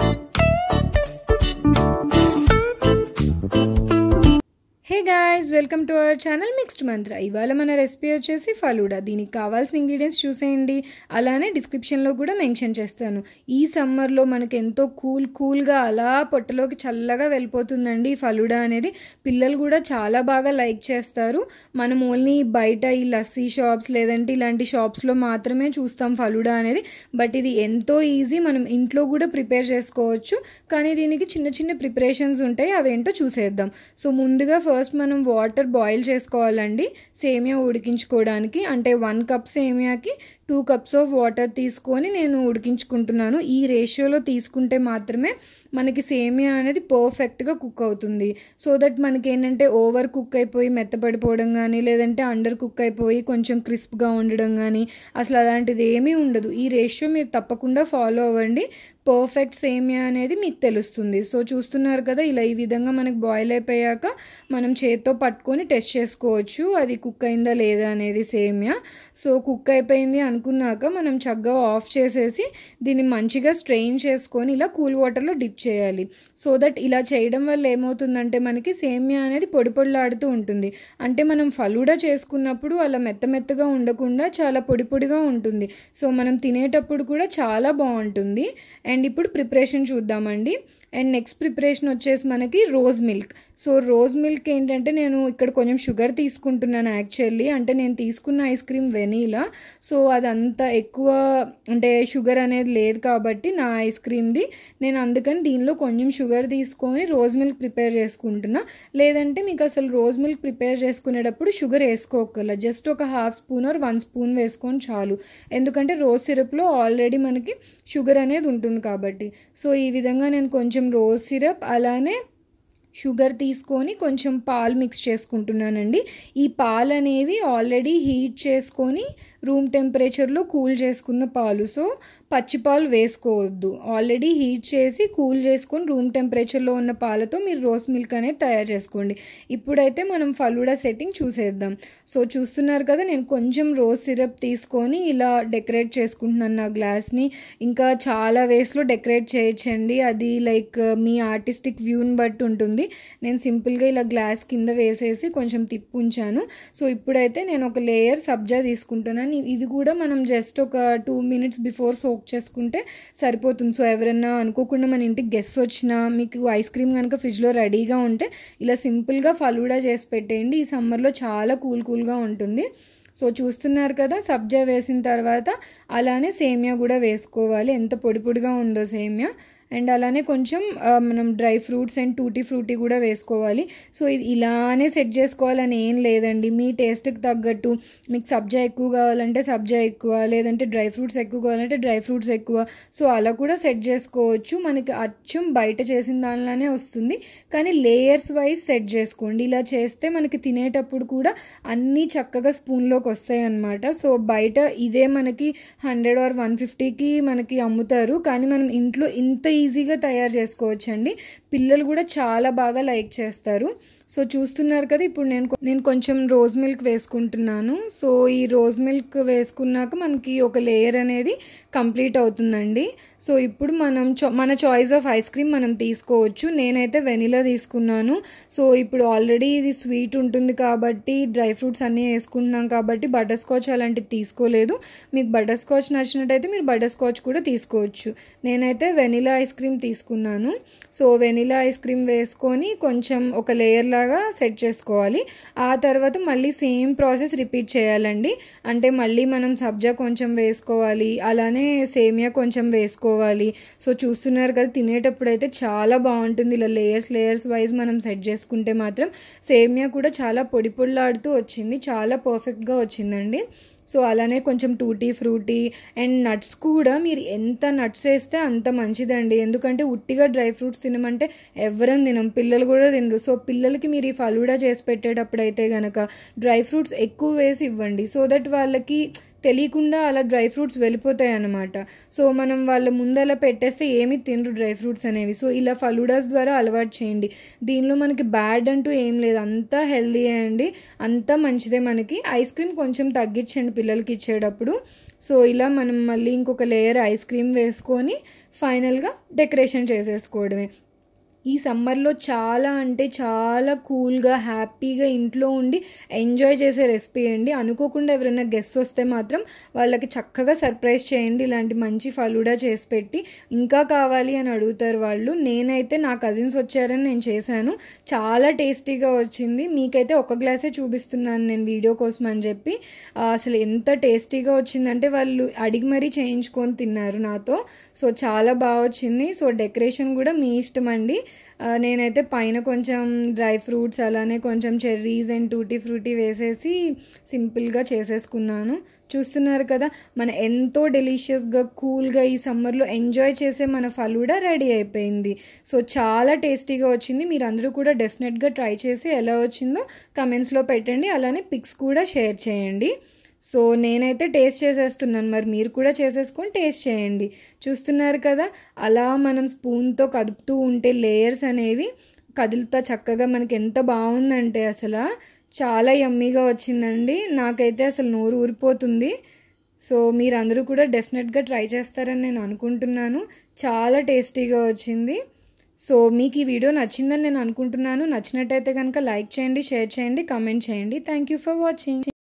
thank you guys welcome to our channel mixed Mantra ఇవాళ మన recipe వచ్చేసి ఫలూడా దీనికి కావాల్సిన ఇంగ్రీడియంట్స్ చూసేయండి అలానే డిస్క్రిప్షన్లో కూడా మెన్షన్ చేస్తాను ఈ సమ్మర్లో మనకు ఎంతో కూల్ కూల్గా అలా పొట్టలోకి చల్లగా వెళ్ళిపోతుందండి ఫలూడా అనేది పిల్లలు కూడా చాలా బాగా లైక్ చేస్తారు మనం ఓన్లీ బయట ఈ లస్సీ షాప్స్ లేదంటే ఇలాంటి షాప్స్లో మాత్రమే చూస్తాం ఫలూడా అనేది బట్ ఇది ఎంతో ఈజీ మనం ఇంట్లో కూడా ప్రిపేర్ చేసుకోవచ్చు కానీ దీనికి చిన్న చిన్న ప్రిపరేషన్స్ ఉంటాయి అవేంటో చూసేద్దాం సో ముందుగా ఫస్ట్ ఫస్ట్ మనం వాటర్ బాయిల్ చేసుకోవాలండి సేమియా ఉడికించుకోవడానికి అంటే వన్ కప్ సేమియాకి టూ కప్స్ ఆఫ్ వాటర్ తీసుకొని నేను ఉడికించుకుంటున్నాను ఈ రేషియోలో తీసుకుంటే మాత్రమే మనకి సేమియా అనేది పర్ఫెక్ట్గా కుక్ అవుతుంది సో దట్ మనకి ఏంటంటే ఓవర్ కుక్ అయిపోయి మెత్తపడిపోవడం కానీ లేదంటే అండర్ కుక్ అయిపోయి కొంచెం క్రిస్ప్గా ఉండడం కానీ అసలు అలాంటిది ఏమీ ఉండదు ఈ రేషియో మీరు తప్పకుండా ఫాలో అవ్వండి పర్ఫెక్ట్ సేమియా అనేది మీకు తెలుస్తుంది సో చూస్తున్నారు కదా ఇలా ఈ విధంగా మనకు బాయిల్ అయిపోయాక మనం చేత్తో పట్టుకొని టెస్ట్ చేసుకోవచ్చు అది కుక్ అయిందా లేదా అనేది సేమియా సో కుక్ అయిపోయింది అను అనుకున్నాక మనం చక్కగా ఆఫ్ చేసేసి దీన్ని మంచిగా స్ట్రెయిన్ చేసుకొని ఇలా కూల్ వాటర్లో డిప్ చేయాలి సో దట్ ఇలా చేయడం వల్ల ఏమవుతుందంటే మనకి సేమియా అనేది పొడి పొడిలాడుతూ ఉంటుంది అంటే మనం ఫలూడా చేసుకున్నప్పుడు అలా మెత్త మెత్తగా ఉండకుండా చాలా పొడి పొడిగా ఉంటుంది సో మనం తినేటప్పుడు కూడా చాలా బాగుంటుంది అండ్ ఇప్పుడు ప్రిపరేషన్ చూద్దామండి అండ్ నెక్స్ట్ ప్రిపరేషన్ వచ్చేసి మనకి rose milk so rose milk ఏంటంటే నేను ఇక్కడ కొంచెం షుగర్ తీసుకుంటున్నాను యాక్చువల్లీ అంటే నేను తీసుకున్న ఐస్ క్రీమ్ వెనీలా సో అదంతా ఎక్కువ అంటే షుగర్ అనేది లేదు కాబట్టి నా ఐస్ క్రీమ్ది నేను అందుకని దీనిలో కొంచెం షుగర్ తీసుకొని రోజ్ మిల్క్ ప్రిపేర్ చేసుకుంటున్నా లేదంటే మీకు అసలు రోజ్ మిల్క్ ప్రిపేర్ చేసుకునేటప్పుడు షుగర్ వేసుకోగల జస్ట్ ఒక half spoon or one spoon వేసుకొని చాలు ఎందుకంటే రోజ్ సిరప్లో ఆల్రెడీ మనకి షుగర్ అనేది ఉంటుంది కాబట్టి సో ఈ విధంగా నేను కొంచెం కొంచెం రోజ్ సిరప్ అలానే షుగర్ తీసుకొని కొంచెం పాలు మిక్స్ చేసుకుంటున్నానండి ఈ పాలు అనేవి ఆల్రెడీ హీట్ చేసుకొని రూమ్ టెంపరేచర్లో కూల్ చేసుకున్న పాలు సో పచ్చి పాలు వేసుకోవద్దు ఆల్రెడీ హీట్ చేసి కూల్ చేసుకొని రూమ్ టెంపరేచర్లో ఉన్న పాలతో మీరు రోస్ మిల్క్ అనేది తయారు చేసుకోండి ఇప్పుడైతే మనం ఫలూడా సెట్టింగ్ చూసేద్దాం సో చూస్తున్నారు కదా నేను కొంచెం రోజ్ సిరప్ తీసుకొని ఇలా డెకరేట్ చేసుకుంటున్నాను నా గ్లాస్ని ఇంకా చాలా వేస్లో డెకరేట్ చేయొచ్చండి అది లైక్ మీ ఆర్టిస్టిక్ వ్యూని బట్టి ఉంటుంది నేను సింపుల్గా ఇలా గ్లాస్ కింద వేసేసి కొంచెం తిప్పు ఉంచాను సో ఇప్పుడైతే నేను ఒక లేయర్ సబ్జా తీసుకుంటున్నాను కానీ ఇవి కూడా మనం జస్ట్ ఒక టూ మినిట్స్ బిఫోర్ సోక్ చేసుకుంటే సరిపోతుంది సో ఎవరైనా అనుకోకుండా మన ఇంటికి గెస్ట్ వచ్చినా మీకు ఐస్ క్రీమ్ కనుక ఫ్రిడ్జ్లో రెడీగా ఉంటే ఇలా సింపుల్గా ఫలూడా చేసి పెట్టేయండి ఈ సమ్మర్లో చాలా కూల్ కూల్గా ఉంటుంది సో చూస్తున్నారు కదా సబ్జా వేసిన తర్వాత అలానే సేమియా కూడా వేసుకోవాలి ఎంత పొడి పొడిగా ఉందో సేమియా అండ్ అలానే కొంచెం మనం dry fruits and tutti frutti కూడా వేసుకోవాలి సో ఇది ఇలానే సెట్ చేసుకోవాలని ఏం లేదండి మీ టేస్ట్కి తగ్గట్టు మీకు సబ్జా ఎక్కువ కావాలంటే సబ్జా ఎక్కువ లేదంటే డ్రై ఫ్రూట్స్ ఎక్కువ కావాలంటే డ్రై ఫ్రూట్స్ ఎక్కువ సో అలా కూడా సెట్ చేసుకోవచ్చు మనకి అచ్చం బయట చేసిన దానిలానే వస్తుంది కానీ లేయర్స్ వైజ్ సెట్ చేసుకోండి ఇలా చేస్తే మనకి తినేటప్పుడు కూడా అన్నీ చక్కగా స్పూన్లోకి వస్తాయి అన్నమాట సో బయట ఇదే మనకి హండ్రెడ్ ఆర్ వన్ ఫిఫ్టీకి మనకి అమ్ముతారు కానీ మనం ఇంట్లో ఇంత ఈజీగా తయారు చేసుకోవచ్చండి పిల్లలు కూడా చాలా బాగా లైక్ చేస్తారు సో చూస్తున్నారు కదా ఇప్పుడు నేను నేను కొంచెం రోజ్ మిల్క్ వేసుకుంటున్నాను సో ఈ రోజ్ మిల్క్ వేసుకున్నాక మనకి ఒక లేయర్ అనేది కంప్లీట్ అవుతుందండి సో ఇప్పుడు మనం మన చాయిస్ ఆఫ్ ఐస్ క్రీమ్ మనం తీసుకోవచ్చు నేనైతే వెనిలా తీసుకున్నాను సో ఇప్పుడు ఆల్రెడీ ఇది స్వీట్ ఉంటుంది కాబట్టి డ్రై ఫ్రూట్స్ అన్నీ వేసుకుంటున్నాం కాబట్టి బటర్ స్కాచ్ అలాంటివి తీసుకోలేదు మీకు బటర్ స్కాచ్ నచ్చినట్టయితే మీరు బటర్ స్కాచ్ కూడా తీసుకోవచ్చు నేనైతే వెనిలా ఐస్ క్రీమ్ తీసుకున్నాను సో వెనిలా ఐస్ క్రీమ్ వేసుకొని కొంచెం ఒక లేయర్లా ఉండేలాగా సెట్ చేసుకోవాలి ఆ తర్వాత మళ్ళీ సేమ్ ప్రాసెస్ రిపీట్ చేయాలండి అంటే మళ్ళీ మనం సబ్జా కొంచెం వేసుకోవాలి అలానే సేమియా కొంచెం వేసుకోవాలి సో చూస్తున్నారు కదా తినేటప్పుడు అయితే చాలా బాగుంటుంది ఇలా లేయర్స్ లేయర్స్ వైజ్ మనం సెట్ చేసుకుంటే మాత్రం సేమియా కూడా చాలా పొడి పొడిలాడుతూ వచ్చింది చాలా పర్ఫెక్ట్గా వచ్చిందండి సో అలానే కొంచెం టూటీ ఫ్రూటీ అండ్ నట్స్ కూడా మీరు ఎంత నట్స్ వేస్తే అంత మంచిదండి ఎందుకంటే ఉట్టిగా డ్రై ఫ్రూట్స్ తినమంటే ఎవరం తినం పిల్లలు కూడా తినరు సో పిల్లలకి మీరు ఈ ఫలూడా చేసి పెట్టేటప్పుడు అయితే కనుక డ్రై ఫ్రూట్స్ ఎక్కువ వేసి ఇవ్వండి సో దట్ వాళ్ళకి తెలియకుండా అలా డ్రై ఫ్రూట్స్ వెళ్ళిపోతాయి అన్నమాట సో మనం వాళ్ళ ముందలా పెట్టేస్తే ఏమి తినరు డ్రై ఫ్రూట్స్ అనేవి సో ఇలా ఫలూడాస్ ద్వారా అలవాటు చేయండి దీనిలో మనకి బ్యాడ్ అంటూ ఏం లేదు అంతా హెల్దీ అండి అంతా మంచిదే మనకి ఐస్ క్రీమ్ కొంచెం తగ్గించండి పిల్లలకి ఇచ్చేటప్పుడు సో ఇలా మనం మళ్ళీ ఇంకొక లేయర్ ఐస్ క్రీమ్ వేసుకొని ఫైనల్గా డెకరేషన్ చేసేసుకోవడమే ఈ సమ్మర్లో చాలా అంటే చాలా కూల్గా హ్యాపీగా ఇంట్లో ఉండి ఎంజాయ్ చేసే రెసిపీ అండి అనుకోకుండా ఎవరైనా గెస్ట్ వస్తే మాత్రం వాళ్ళకి చక్కగా సర్ప్రైజ్ చేయండి ఇలాంటి మంచి ఫలుడా చేసి పెట్టి ఇంకా కావాలి అని అడుగుతారు వాళ్ళు నేనైతే నా కజిన్స్ వచ్చారని నేను చేశాను చాలా టేస్టీగా వచ్చింది మీకైతే ఒక గ్లాసే చూపిస్తున్నాను నేను వీడియో కోసం అని చెప్పి అసలు ఎంత టేస్టీగా వచ్చిందంటే వాళ్ళు అడిగి మరీ చేయించుకొని తిన్నారు నాతో సో చాలా బాగా వచ్చింది సో డెకరేషన్ కూడా మీ ఇష్టం అండి నేనైతే పైన కొంచెం డ్రై ఫ్రూట్స్ అలానే కొంచెం చెర్రీస్ అండ్ టూటీ ఫ్రూటీ వేసేసి సింపుల్గా చేసేసుకున్నాను చూస్తున్నారు కదా మన ఎంతో డెలిషియస్గా కూల్గా ఈ సమ్మర్లో ఎంజాయ్ చేసే మన కూడా రెడీ అయిపోయింది సో చాలా టేస్టీగా వచ్చింది మీరు అందరూ కూడా డెఫినెట్గా ట్రై చేసి ఎలా వచ్చిందో కమెంట్స్లో పెట్టండి అలానే పిక్స్ కూడా షేర్ చేయండి సో నేనైతే టేస్ట్ చేసేస్తున్నాను మరి మీరు కూడా చేసేసుకొని టేస్ట్ చేయండి చూస్తున్నారు కదా అలా మనం స్పూన్తో కదుపుతూ ఉంటే లేయర్స్ అనేవి కదులుతా చక్కగా మనకి ఎంత బాగుందంటే అసలు చాలా యమ్మీగా వచ్చిందండి నాకైతే అసలు నోరు ఊరిపోతుంది సో మీరు అందరూ కూడా డెఫినెట్గా ట్రై చేస్తారని నేను అనుకుంటున్నాను చాలా టేస్టీగా వచ్చింది సో మీకు ఈ వీడియో నచ్చిందని నేను అనుకుంటున్నాను నచ్చినట్టయితే కనుక లైక్ చేయండి షేర్ చేయండి కామెంట్ చేయండి థ్యాంక్ ఫర్ వాచింగ్